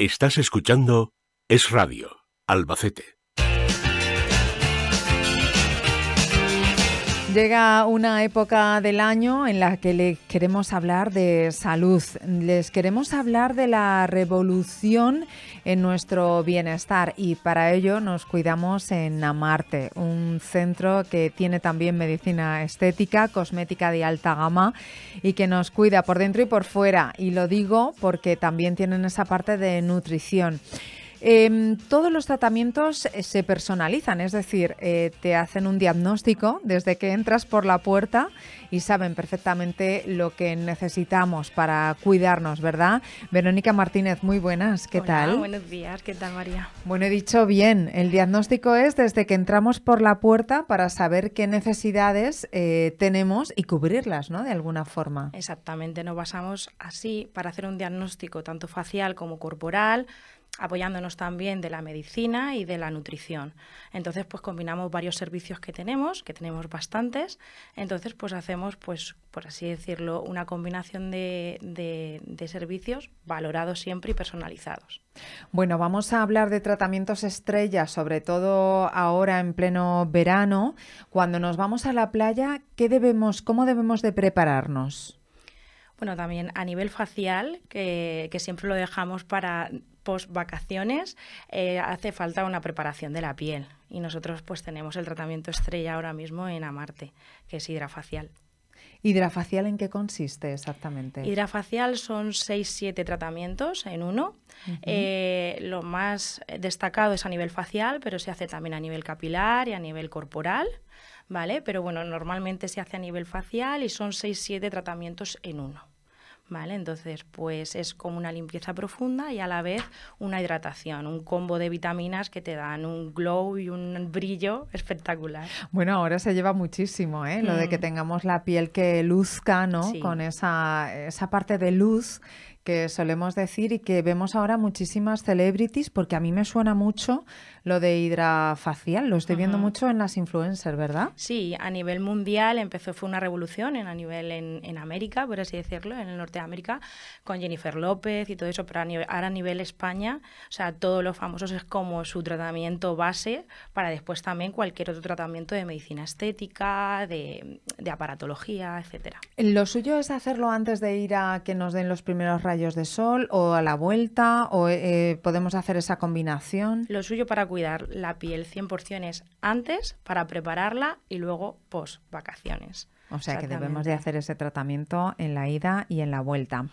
Estás escuchando Es Radio, Albacete. Llega una época del año en la que les queremos hablar de salud, les queremos hablar de la revolución en nuestro bienestar y para ello nos cuidamos en Amarte, un centro que tiene también medicina estética, cosmética de alta gama y que nos cuida por dentro y por fuera. Y lo digo porque también tienen esa parte de nutrición. Em, todos los tratamientos eh, se personalizan, es decir, eh, te hacen un diagnóstico desde que entras por la puerta y saben perfectamente lo que necesitamos para cuidarnos, ¿verdad? Verónica Martínez, muy buenas, ¿qué tal? Buenos días, ¿qué tal María? Bueno, he dicho bien, el diagnóstico es desde que entramos por la puerta para saber qué necesidades eh, tenemos y cubrirlas, ¿no? De alguna forma. Exactamente, nos basamos así para hacer un diagnóstico tanto facial como corporal apoyándonos también de la medicina y de la nutrición. Entonces, pues combinamos varios servicios que tenemos, que tenemos bastantes. Entonces, pues hacemos, pues, por así decirlo, una combinación de, servicios valorados siempre y personalizados. Bueno, vamos a hablar de tratamientos estrella, sobre todo ahora en pleno verano. Cuando nos vamos a la playa, ¿qué debemos, cómo debemos de prepararnos? Bueno, también a nivel facial, que siempre lo dejamos para post vacaciones eh, hace falta una preparación de la piel y nosotros pues tenemos el tratamiento estrella ahora mismo en Amarte, que es hidrafacial. ¿Hidrafacial en qué consiste exactamente? Hidrafacial son 6-7 tratamientos en uno. Eh, lo más destacado es a nivel facial, pero se hace también a nivel capilar y a nivel corporal, ¿vale? Pero bueno, normalmente se hace a nivel facial y son 6-7 tratamientos en uno. ¿vale? Entonces, pues es como una limpieza profunda y a la vez una hidratación, un combo de vitaminas que te dan un glow y un brillo espectacular. Bueno, ahora se lleva muchísimo, ¿eh? Lo de que mm. tengamos la piel que luzca, ¿no? Con esa, esa parte de luz que solemos decir y que vemos ahora muchísimas celebrities, porque a mí me suena mucho lo de hidrafacial, lo estoy viendo mucho en las influencers, ¿verdad? Sí, a nivel mundial empezó, fue una revolución en, a nivel en, América, por así decirlo, en el norte de América, con Jennifer López y todo eso, pero ahora a nivel España, o sea, todos los famosos es como su tratamiento base para después también cualquier otro tratamiento de medicina estética, de, de aparatología, etcétera. Lo suyo es hacerlo antes de ir a que nos den los primeros rayos de sol o a la vuelta o eh, eh, podemos hacer esa combinación? Lo suyo para cuidar la piel 100% es antes para prepararla y luego post vacaciones. O sea que debemos de hacer ese tratamiento en la ida y en la vuelta.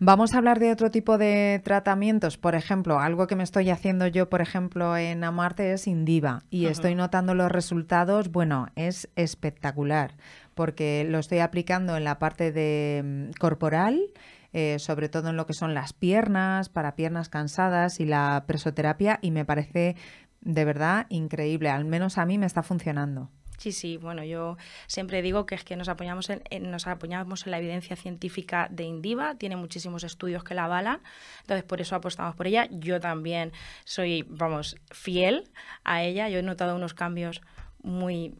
Vamos a hablar de otro tipo de tratamientos. Por ejemplo, algo que me estoy haciendo yo, por ejemplo, en Amarte es Indiva y estoy notando los resultados. Bueno, es espectacular porque lo estoy aplicando en la parte de mm, corporal eh, sobre todo en lo que son las piernas, para piernas cansadas y la presoterapia, y me parece de verdad increíble, al menos a mí me está funcionando. Sí, sí, bueno, yo siempre digo que es que nos apoyamos en, nos apoyamos en la evidencia científica de Indiva, tiene muchísimos estudios que la avalan, entonces por eso apostamos por ella. Yo también soy, vamos, fiel a ella, yo he notado unos cambios muy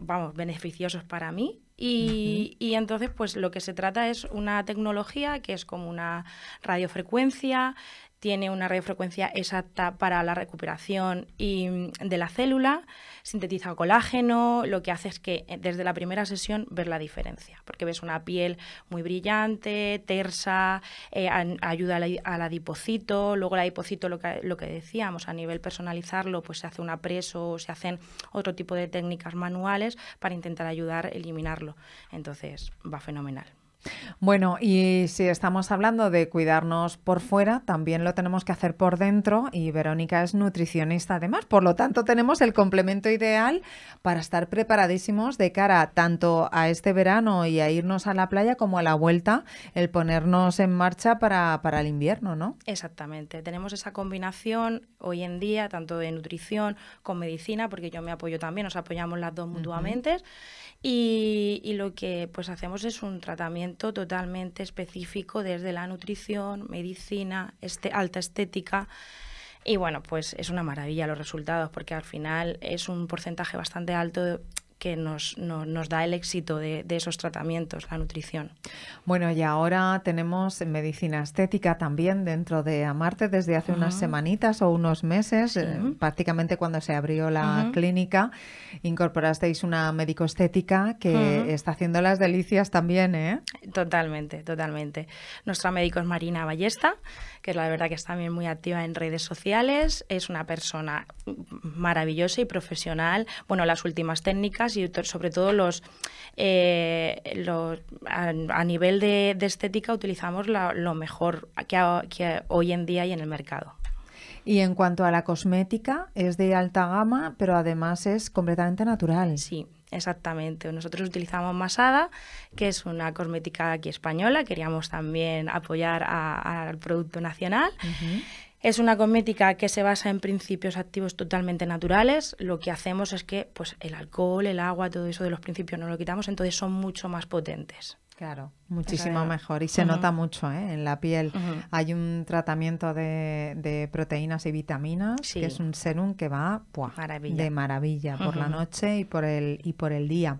vamos, beneficiosos para mí. Y, y, entonces, pues lo que se trata es una tecnología que es como una radiofrecuencia tiene una radiofrecuencia exacta para la recuperación y, mm, de la célula, sintetiza colágeno, lo que hace es que eh, desde la primera sesión ver la diferencia, porque ves una piel muy brillante, tersa, eh, ayuda al adipocito, luego el adipocito, lo que, lo que decíamos, a nivel personalizarlo, pues se hace un apreso, se hacen otro tipo de técnicas manuales para intentar ayudar a eliminarlo. Entonces, va fenomenal. Bueno, y si estamos hablando de cuidarnos por fuera, también lo tenemos que hacer por dentro y Verónica es nutricionista además, por lo tanto tenemos el complemento ideal para estar preparadísimos de cara tanto a este verano y a irnos a la playa como a la vuelta, el ponernos en marcha para, el invierno, ¿no? Exactamente, tenemos esa combinación hoy en día tanto de nutrición con medicina, porque yo me apoyo también, nos apoyamos las dos mutuamente y, y lo que pues hacemos es un tratamiento totalmente específico desde la nutrición, medicina, este, alta estética. Y bueno, pues es una maravilla los resultados porque al final es un porcentaje bastante alto que nos, da el éxito de, esos tratamientos, la nutrición. Bueno, y ahora tenemos medicina estética también dentro de Amarte desde hace unas semanitas o unos meses, eh, prácticamente cuando se abrió la clínica, incorporasteis una médico estética que está haciendo las delicias también, ¿eh? Totalmente, totalmente. Nuestra médico es Marina Ballesta, que la verdad que está también muy activa en redes sociales, es una persona maravillosa y profesional. Bueno, las últimas técnicas y sobre todo los, eh, a, nivel de, estética utilizamos lo mejor que, hoy en día hay en el mercado. Y en cuanto a la cosmética, es de alta gama, pero además es completamente natural. Sí, Exactamente. Nosotros utilizamos Masada, que es una cosmética aquí española. Queríamos también apoyar al producto nacional. Es una cosmética que se basa en principios activos totalmente naturales. Lo que hacemos es que pues, el alcohol, el agua, todo eso de los principios no lo quitamos, entonces son mucho más potentes. Claro, muchísimo mejor. Y se nota mucho ¿eh? en la piel. Hay un tratamiento de, proteínas y vitaminas, que es un serum que va de maravilla por la noche y por el, y por el día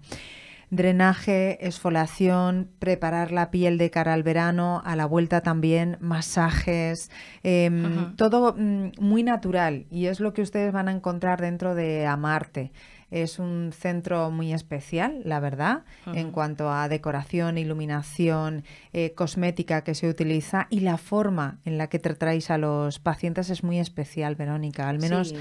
drenaje, esfolación, preparar la piel de cara al verano, a la vuelta también, masajes, em, todo mm, muy natural y es lo que ustedes van a encontrar dentro de Amarte. Es un centro muy especial, la verdad, en cuanto a decoración, iluminación, eh, cosmética que se utiliza y la forma en la que tratáis a los pacientes es muy especial, Verónica. Al menos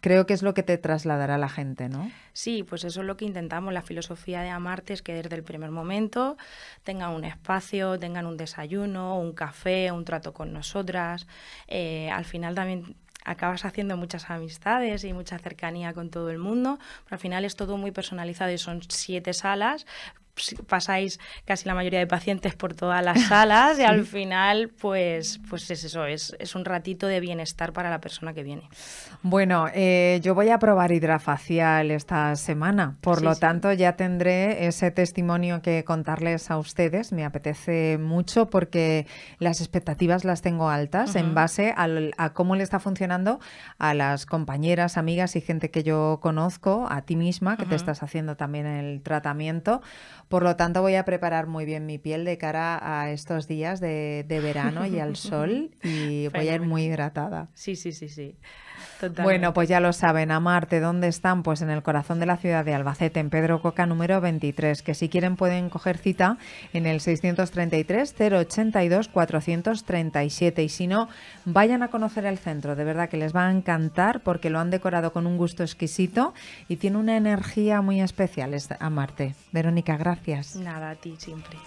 creo que es lo que te trasladará a la gente, ¿no? Sí, pues eso es lo que intentamos. La filosofía de Amarte es que desde el primer momento tengan un espacio, tengan un desayuno, un café, un trato con nosotras. Eh, al final también acabas haciendo muchas amistades y mucha cercanía con todo el mundo, pero al final es todo muy personalizado y son siete salas pasáis casi la mayoría de pacientes por todas las salas y al final pues, pues es eso, es, es, un ratito de bienestar para la persona que viene. Bueno, eh, yo voy a probar hidrafacial esta semana, por lo tanto ya tendré ese testimonio que contarles a ustedes, me apetece mucho porque las expectativas las tengo altas en base a cómo le está funcionando a las compañeras, amigas y gente que yo conozco, a ti misma que te estás haciendo también el tratamiento por lo tanto, voy a preparar muy bien mi piel de cara a estos días de, verano y al sol y voy a ir muy hidratada. Sí, sí, sí, sí. Bueno, pues ya lo saben, Amarte, ¿dónde están? Pues en el corazón de la ciudad de Albacete, en Pedro Coca número 23, que si quieren pueden coger cita en el 633 082 437 y si no, vayan a conocer el centro, de verdad que les va a encantar porque lo han decorado con un gusto exquisito y tiene una energía muy especial es Amarte. Verónica, gracias. Nada, a ti siempre.